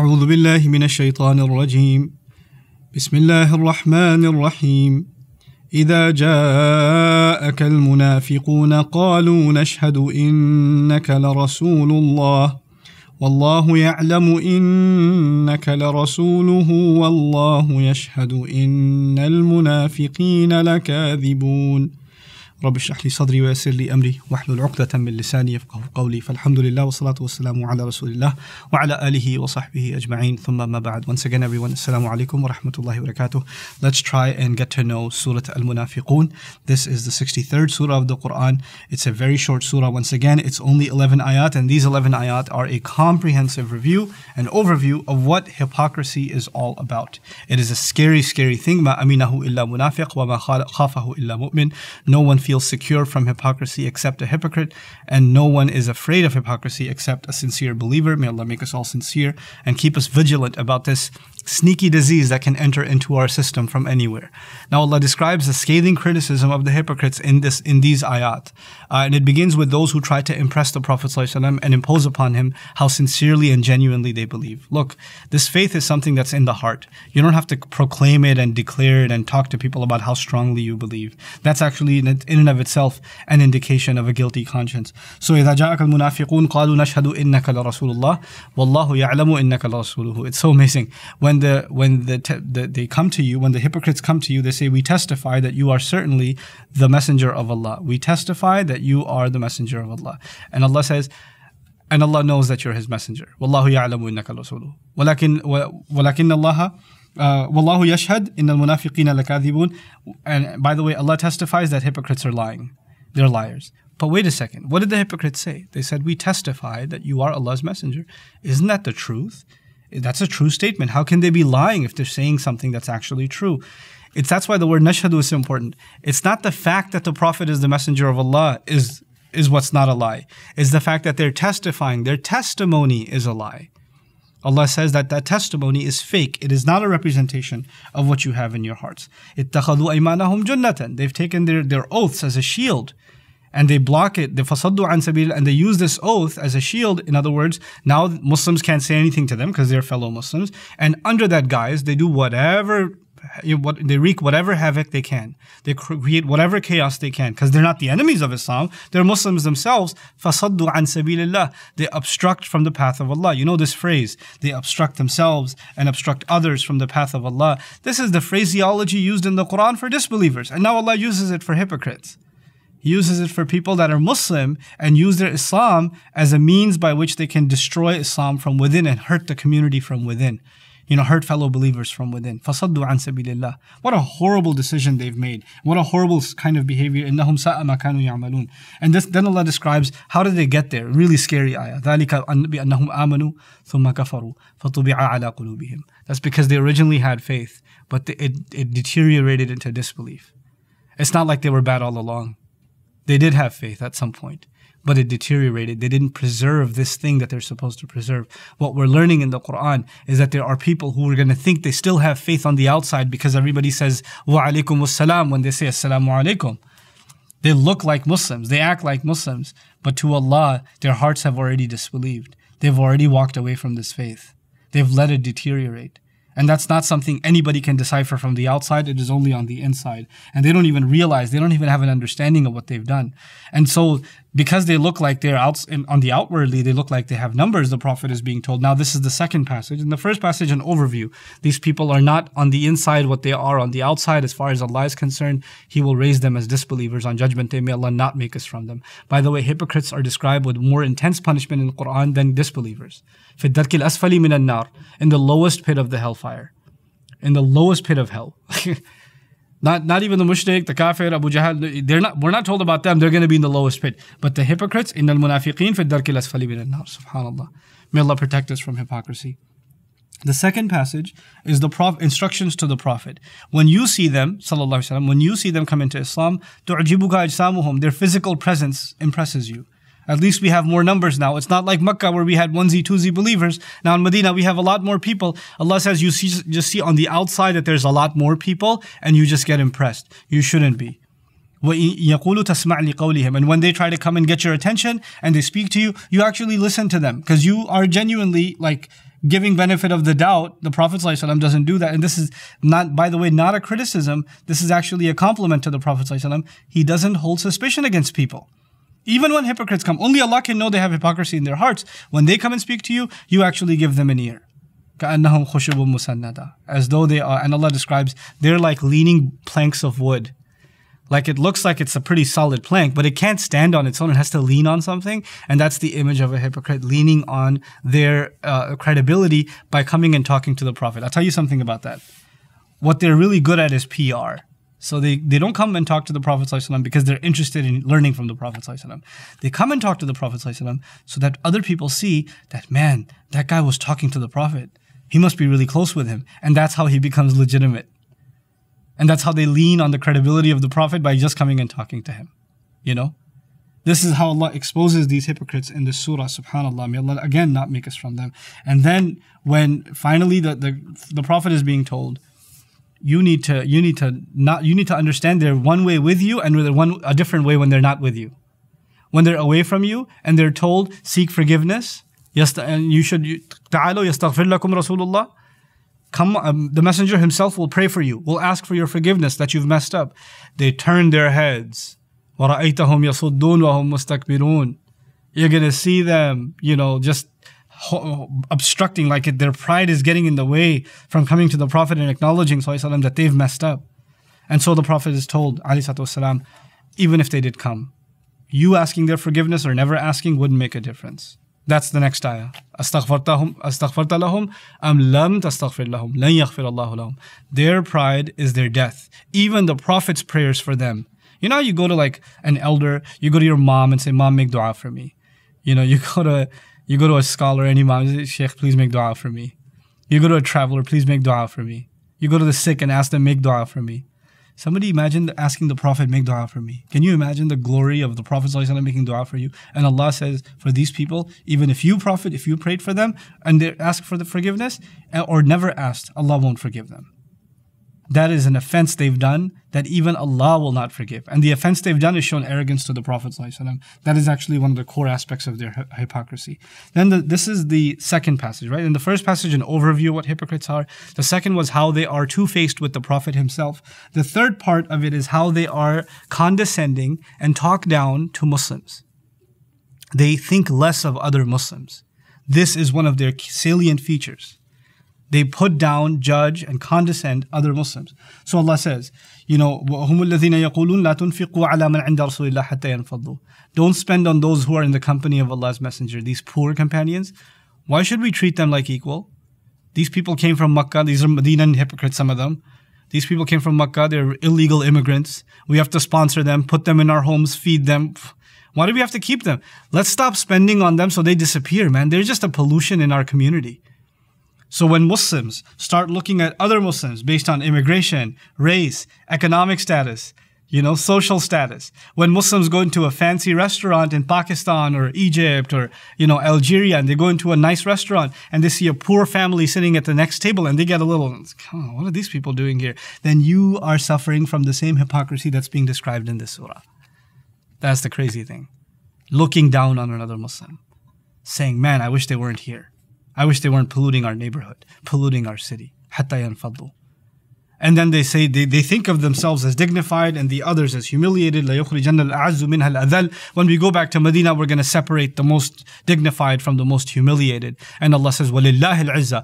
أعوذ بالله من الشيطان الرجيم بسم الله الرحمن الرحيم إذا جاءك المنافقون قالوا نشهد إنك لرسول الله والله يعلم إنك لرسوله والله يشهد إن المنافقين لكاذبون رب اشرح لي صدري ويسر لي امري واحلل عقدة من لساني يفقه قولي فالحمد لله والصلاة والسلام على رسول الله وعلى اله وصحبه اجمعين ثم ما بعد once again everyone السلام عليكم ورحمة الله وبركاته let's try and get to know Surah Al-Munafiqun this is the 63rd surah of the Quran it's a very short surah once again it's only 11 ayat and these 11 ayat are a comprehensive review and overview of what hypocrisy is all about it is a scary scary thing ما أمينه إلا منافق وما خافه إلا مؤمن no one feel secure from hypocrisy except a hypocrite, and no one is afraid of hypocrisy except a sincere believer. May Allah make us all sincere and keep us vigilant about this sneaky disease that can enter into our system from anywhere. Now Allah describes the scathing criticism of the hypocrites in this in these ayat. Uh, and it begins with those who try to impress the Prophet and impose upon him how sincerely and genuinely they believe. Look, this faith is something that's in the heart. You don't have to proclaim it and declare it and talk to people about how strongly you believe. That's actually in and of itself an indication of a guilty conscience. So إذا جاءك المنافقون قالوا نشهد إنك لرسول الله والله يعلم إنك لرسوله. It's so amazing. When when the when the, te- the, they come to you, when the hypocrites come to you, they say, "We testify that you are certainly the messenger of Allah. We testify that you are the messenger of Allah." And Allah says, and Allah knows that you're His messenger. Wallahu ya'lamu innaka rasuluh. ولكن ولكن Allah والله yashhad إن munafiqīna لكاذبون. And by the way, Allah testifies that hypocrites are lying. They're liars. But wait a second. What did the hypocrites say? They said, "We testify that you are Allah's messenger." Isn't that the truth? That's a true statement. How can they be lying if they're saying something that's actually true? It's that's why the word nashhadu is so important. It's not the fact that the Prophet is the messenger of Allah is is what's not a lie. It's the fact that they're testifying. Their testimony is a lie. Allah says that that testimony is fake. It is not a representation of what you have in your hearts. They've taken their, their oaths as a shield and they block it, the fasaddu an sabil, and they use this oath as a shield. In other words, now Muslims can't say anything to them because they're fellow Muslims. And under that guise, they do whatever, they wreak whatever havoc they can. They create whatever chaos they can because they're not the enemies of Islam. They're Muslims themselves. Fasaddu an sabilillah. They obstruct from the path of Allah. You know this phrase. They obstruct themselves and obstruct others from the path of Allah. This is the phraseology used in the Quran for disbelievers. And now Allah uses it for hypocrites uses it for people that are Muslim and use their Islam as a means by which they can destroy Islam from within and hurt the community from within. You know, hurt fellow believers from within. فَصَدُّ عَن سَبِيلِ اللَّهِ What a horrible decision they've made. What a horrible kind of behavior. إِنَّهُمْ سَاءَ مَا كَانُوا يَعْمَلُونَ And this, then Allah describes how did they get there. Really scary ayah. ذَلِكَ بِأَنَّهُمْ آمَنُوا ثُمَّ كَفَرُوا فَطُبِعَ عَلَى قُلُوبِهِمْ That's because they originally had faith, but it, it deteriorated into disbelief. It's not like they were bad all along. They did have faith at some point, but it deteriorated. They didn't preserve this thing that they're supposed to preserve. What we're learning in the Quran is that there are people who are going to think they still have faith on the outside because everybody says, Wa alaikum wassalam, when they say Assalamu alaikum. They look like Muslims, they act like Muslims, but to Allah, their hearts have already disbelieved. They've already walked away from this faith, they've let it deteriorate. And that's not something anybody can decipher from the outside. It is only on the inside. And they don't even realize, they don't even have an understanding of what they've done. And so because they look like they're out on the outwardly they look like they have numbers the prophet is being told now this is the second passage in the first passage an overview these people are not on the inside what they are on the outside as far as allah is concerned he will raise them as disbelievers on judgment day may allah not make us from them by the way hypocrites are described with more intense punishment in the quran than disbelievers in the lowest pit of the hellfire in the lowest pit of hell Not, not even the mushrik, the kafir, Abu Jahal. they're not, we're not told about them, they're going to be in the lowest pit. But the hypocrites, in al munafiqeen fi darkil asfali nar, subhanAllah. May Allah protect us from hypocrisy. The second passage is the prof- instructions to the Prophet. When you see them, sallallahu alaihi wasallam, when you see them come into Islam, تُعْجِبُكَ أَجْسَامُهُمْ Their physical presence impresses you. At least we have more numbers now. It's not like Makkah where we had onesie, twosie believers. Now in Medina, we have a lot more people. Allah says you see, just see on the outside that there's a lot more people and you just get impressed. You shouldn't be. And when they try to come and get your attention and they speak to you, you actually listen to them because you are genuinely like giving benefit of the doubt. The Prophet ﷺ doesn't do that. And this is not, by the way, not a criticism. This is actually a compliment to the Prophet. ﷺ. He doesn't hold suspicion against people. Even when hypocrites come, only Allah can know they have hypocrisy in their hearts. When they come and speak to you, you actually give them an ear. As though they are, and Allah describes, they're like leaning planks of wood. Like it looks like it's a pretty solid plank, but it can't stand on its own. It has to lean on something. And that's the image of a hypocrite leaning on their uh, credibility by coming and talking to the Prophet. I'll tell you something about that. What they're really good at is PR. So they, they don't come and talk to the Prophet ﷺ because they're interested in learning from the Prophet. ﷺ. They come and talk to the Prophet ﷺ so that other people see that, man, that guy was talking to the Prophet. He must be really close with him. And that's how he becomes legitimate. And that's how they lean on the credibility of the Prophet by just coming and talking to him. You know? This is how Allah exposes these hypocrites in the surah, subhanAllah. May Allah again not make us from them. And then when finally the, the, the Prophet is being told, you need to you need to not you need to understand they're one way with you and they're one a different way when they're not with you. When they're away from you and they're told seek forgiveness, yes, and you should ta'alu yastaghfir lakum Rasulullah. Come, um, the messenger himself will pray for you, will ask for your forgiveness that you've messed up. They turn their heads. وَرَأَيْتَهُمْ يَصُدُّونَ وَهُمْ مُسْتَكْبِرُونَ You're gonna see them, you know, just obstructing, like their pride is getting in the way from coming to the Prophet and acknowledging وسلم, that they've messed up. And so the Prophet is told, والسلام, even if they did come, you asking their forgiveness or never asking wouldn't make a difference. That's the next ayah. أستغفرت لهم أم لم تستغفر لهم لن يغفر الله لهم. Their pride is their death. Even the Prophet's prayers for them. You know, you go to like an elder, you go to your mom and say, "Mom, make du'a for me." You know, you go to you go to a scholar and imam, Sheikh, please make dua for me. You go to a traveler, please make dua for me. You go to the sick and ask them, make dua for me. Somebody imagine asking the Prophet, make dua for me. Can you imagine the glory of the Prophet making dua for you? And Allah says, for these people, even if you, Prophet, if you prayed for them and they ask for the forgiveness eh, or never asked, Allah won't forgive them that is an offense they've done that even Allah will not forgive. And the offense they've done is shown arrogance to the Prophet. That is actually one of the core aspects of their hypocrisy. Then the, this is the second passage, right? In the first passage, an overview of what hypocrites are. The second was how they are two faced with the Prophet himself. The third part of it is how they are condescending and talk down to Muslims. They think less of other Muslims. This is one of their salient features they put down, judge, and condescend other Muslims. So Allah says, you know, وَهُمُ الَّذِينَ يَقُولُونَ لَا تُنْفِقُوا عَلَى مَنْ عِنْدَ رَسُولِ اللَّهِ حَتَّى يَنْفَضُّوا Don't spend on those who are in the company of Allah's Messenger, these poor companions. Why should we treat them like equal? These people came from Makkah. These are Medinan hypocrites, some of them. These people came from Makkah. They're illegal immigrants. We have to sponsor them, put them in our homes, feed them. Why do we have to keep them? Let's stop spending on them so they disappear, man. They're just a pollution in our community. So when Muslims start looking at other Muslims based on immigration, race, economic status, you know, social status. When Muslims go into a fancy restaurant in Pakistan or Egypt or, you know, Algeria and they go into a nice restaurant and they see a poor family sitting at the next table and they get a little, oh, what are these people doing here? Then you are suffering from the same hypocrisy that's being described in this surah. That's the crazy thing. Looking down on another Muslim, saying, man, I wish they weren't here. I wish they weren't polluting our neighborhood, polluting our city. And then they say they, they think of themselves as dignified and the others as humiliated. When we go back to Medina, we're going to separate the most dignified from the most humiliated. And Allah says, Allah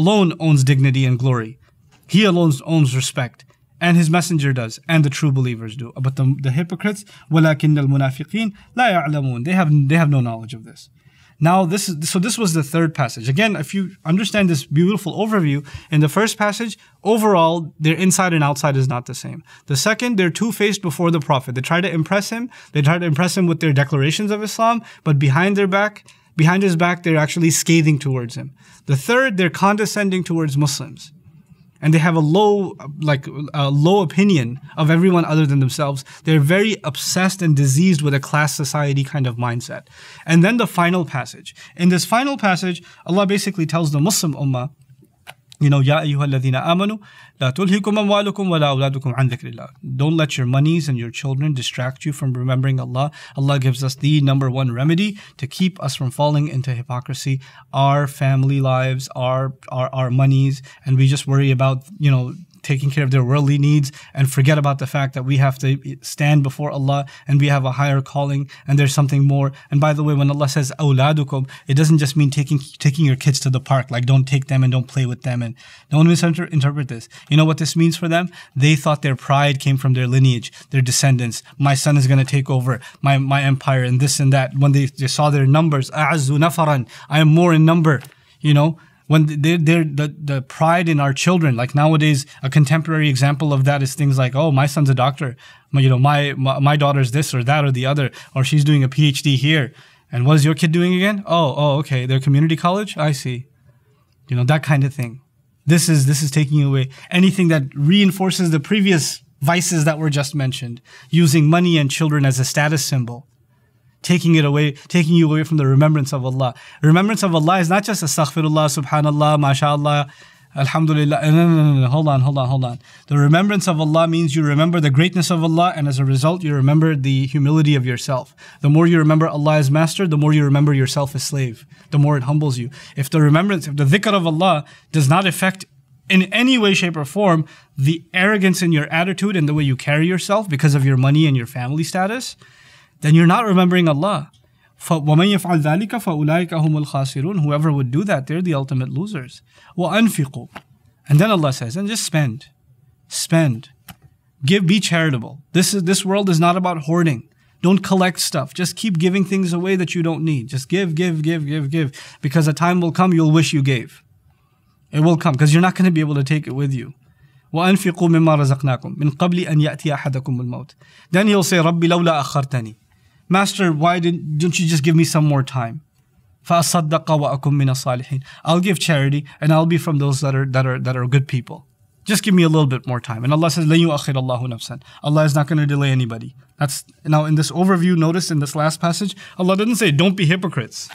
alone owns dignity and glory. He alone owns respect. And his messenger does, and the true believers do. But the, the hypocrites, وَلَكِنَّ الْمُنَافِقِينَ لَا يَعْلَمُونَ They have, they have no knowledge of this. Now this is so this was the third passage. Again, if you understand this beautiful overview, in the first passage, overall their inside and outside is not the same. The second, they're two-faced before the prophet. They try to impress him, they try to impress him with their declarations of Islam, but behind their back, behind his back, they're actually scathing towards him. The third, they're condescending towards Muslims and they have a low like a low opinion of everyone other than themselves they're very obsessed and diseased with a class society kind of mindset and then the final passage in this final passage allah basically tells the muslim ummah you know, Ya ayyuhalladhina amanu, la tulhikum amwalukum wa la awladukum an Don't let your monies and your children distract you from remembering Allah. Allah gives us the number one remedy to keep us from falling into hypocrisy. Our family lives, our, our, our monies, and we just worry about, you know, taking care of their worldly needs and forget about the fact that we have to stand before Allah and we have a higher calling and there's something more. And by the way, when Allah says awladukum, it doesn't just mean taking taking your kids to the park. Like don't take them and don't play with them and don't misinterpret this. You know what this means for them? They thought their pride came from their lineage, their descendants. My son is going to take over my, my empire and this and that. When they, they saw their numbers, I am more in number, you know, when they're, they're the, the pride in our children like nowadays a contemporary example of that is things like oh my son's a doctor my, you know my, my my daughter's this or that or the other or she's doing a phd here and what is your kid doing again oh oh okay they're community college i see you know that kind of thing this is this is taking away anything that reinforces the previous vices that were just mentioned using money and children as a status symbol taking it away, taking you away from the remembrance of Allah. Remembrance of Allah is not just astaghfirullah, subhanallah, mashallah, alhamdulillah. No, no, no, no, hold on, hold on, hold on. The remembrance of Allah means you remember the greatness of Allah, and as a result, you remember the humility of yourself. The more you remember Allah as master, the more you remember yourself as slave, the more it humbles you. If the remembrance, if the dhikr of Allah does not affect in any way, shape, or form the arrogance in your attitude and the way you carry yourself because of your money and your family status, then you're not remembering Allah. وَمَن يَفْعَلْ ذَلِكَ فَأُولَٰئِكَ هُمُ الْخَاسِرُونَ Whoever would do that, they're the ultimate losers. وَأَنْفِقُوا And then Allah says, and just spend. Spend. Give, be charitable. This, is, this world is not about hoarding. Don't collect stuff. Just keep giving things away that you don't need. Just give, give, give, give, give. Because a time will come you'll wish you gave. It will come because you're not going to be able to take it with you. وأنفقوا مما رزقناكم من قبل أن يأتي أحدكم الموت. Then he'll say, ربي لولا أخرتني. Master, why didn't don't you just give me some more time? الصَّالِحِينَ I'll give charity and I'll be from those that are, that are, that are good people. Just give me a little bit more time. And Allah says, Allah is not going to delay anybody. That's Now in this overview, notice in this last passage, Allah doesn't say, don't be hypocrites.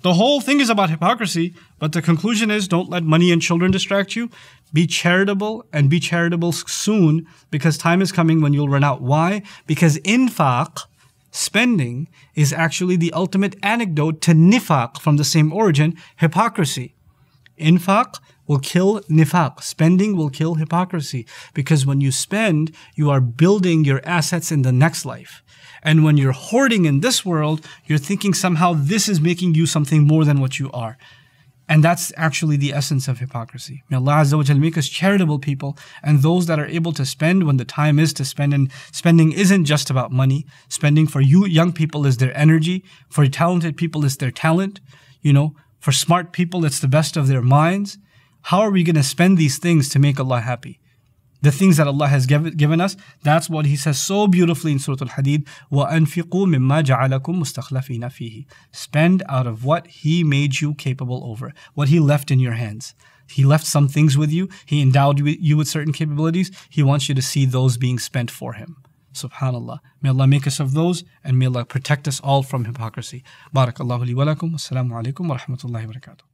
The whole thing is about hypocrisy, but the conclusion is don't let money and children distract you. Be charitable and be charitable soon because time is coming when you'll run out. Why? Because infaq, Spending is actually the ultimate antidote to nifaq from the same origin, hypocrisy. Infaq will kill nifaq. Spending will kill hypocrisy because when you spend, you are building your assets in the next life. And when you're hoarding in this world, you're thinking somehow this is making you something more than what you are. And that's actually the essence of hypocrisy. May Allah Azza wa Jal make us charitable people and those that are able to spend when the time is to spend. And spending isn't just about money. Spending for you young people is their energy. For talented people, it's their talent. You know, for smart people, it's the best of their minds. How are we going to spend these things to make Allah happy? the things that Allah has given, given us. That's what He says so beautifully in Surah Al Hadid Spend out of what He made you capable over, what He left in your hands. He left some things with you, He endowed you with certain capabilities. He wants you to see those being spent for Him. Subhanallah. May Allah make us of those and may Allah protect us all from hypocrisy. Barakallahu li wa lakum. alaikum wa rahmatullahi wa barakatuh.